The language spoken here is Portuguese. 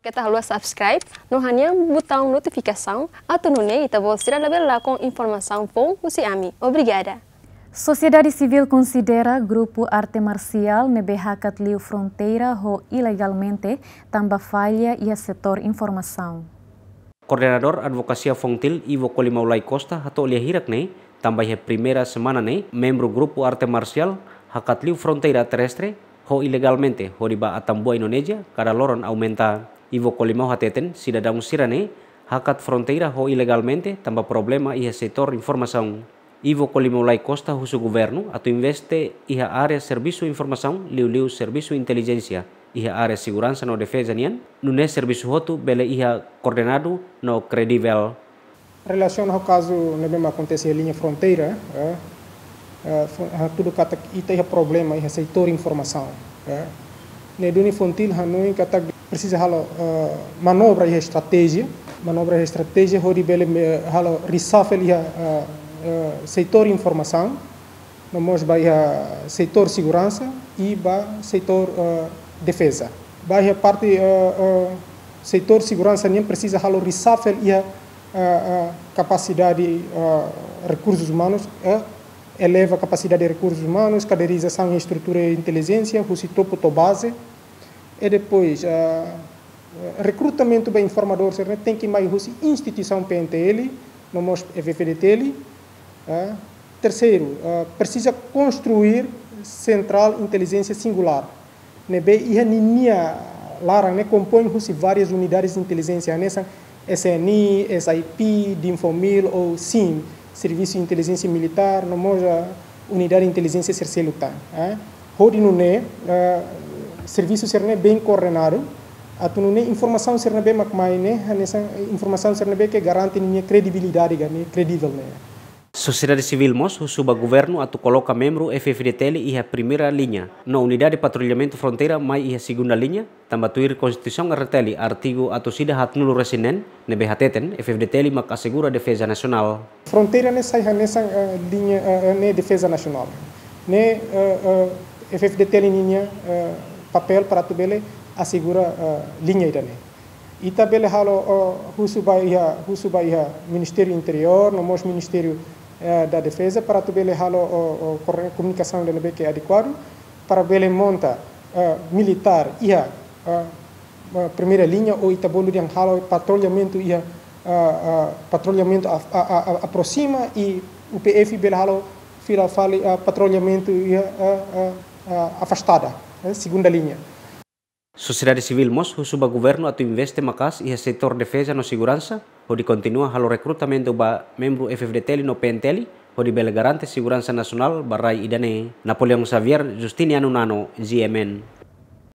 Kita harus subscribe no hanya atau notificação, kita você tabela lakon informasi pun usi ami. Obrigada. Sociedade civil considera grupo arte marcial nebehakat liu fronteira ho ilegalmente tamba falha ia sektor setor informasaun. Coordenador Advocacia Fontil Ivo Colimaulai Costa atau hirak ne tamba primera ya primera semana ne membro grupo arte marcial hakat liu fronteira terrestre ho ilegalmente ho riba atambua Indonesia kada loron aumenta Ivo Colimão Hateten, cidadão sirane, hakat fronteira ho ilegalmente, tamba problema e setor informação. Ivo Colimão Lai Costa, o seu governo, atu investe e a área serviço informação, liu liu serviço inteligência. Iha área segurança no defesa nian, nune serviço hotu bele iha coordenado no credível. Relacionado ao caso, não mesmo acontece a linha fronteira, é, é, tudo kata ita iha problema, iha setor informação. É. Ne duni fontil hanui kata precisa halo uh, manobra e estratégia manobra e estratégia hori bele halo risafel ia uh, uh, setor informação nós vai a eh, setor segurança e ba setor uh, defesa vai parte uh, uh, setor segurança nem precisa halo risafel ia uh, capacidade uh, recursos humanos uh, eleva a capacidade de recursos humanos, caderização e estrutura de inteligência, o topo to base, e depois, uh, recrutamento de informadores, tem que mais russo instituição PNTL, no nosso EVPDTL. Uh, terceiro, uh, precisa construir central inteligência singular. Né, e a ninia Lara né, compõe várias unidades de inteligência, nessa né, SNI, SIP, Dinfomil ou SIM, Serviço de Inteligência Militar, no moja unidade de inteligência cercelutar. Rodinuné, uh, serviço serne bem coordenado atu ne informação serne bem makmai né hanesa informação serne bem que garante ninha credibilidade gane credível né Sociedade Civil MOS, suba governo atu coloca membro FFDTL e a primeira linha. Na unidade de patrulhamento fronteira, mai e a segunda linha, tambatuir Constituição RTL, artigo atu sida hatnulu resinen, nebe hateten, FFDTL mak asegura defesa nasional. Fronteira ne sai hanesa uh, eh, linha uh, ne defesa nasional. Ne FFDTL linha papel para tu bele assegura uh, eh, linha irane. Ita bele halo uh, eh, husu baia husu baia Ministério Interior, no mos Ministério uh, da Defesa para tu bele halo uh, uh, comunicação de nebe que adequado para bele monta uh, militar ia uh, primeira linha ou ita bolo de halo patrulhamento ia uh, patrulhamento a, a, a, aproxima e o PF bele halo fila fale uh, patrulhamento ia afastada. Eh, segunda linha. Sociedade Civil MOS suba governo atu investe Macas e setor defesa no segurança, onde continua halo recrutamento ba membro FFDTL no PNTL, onde bela garante segurança nacional barrai idane Napoleão Xavier Justiniano Nano, GMN.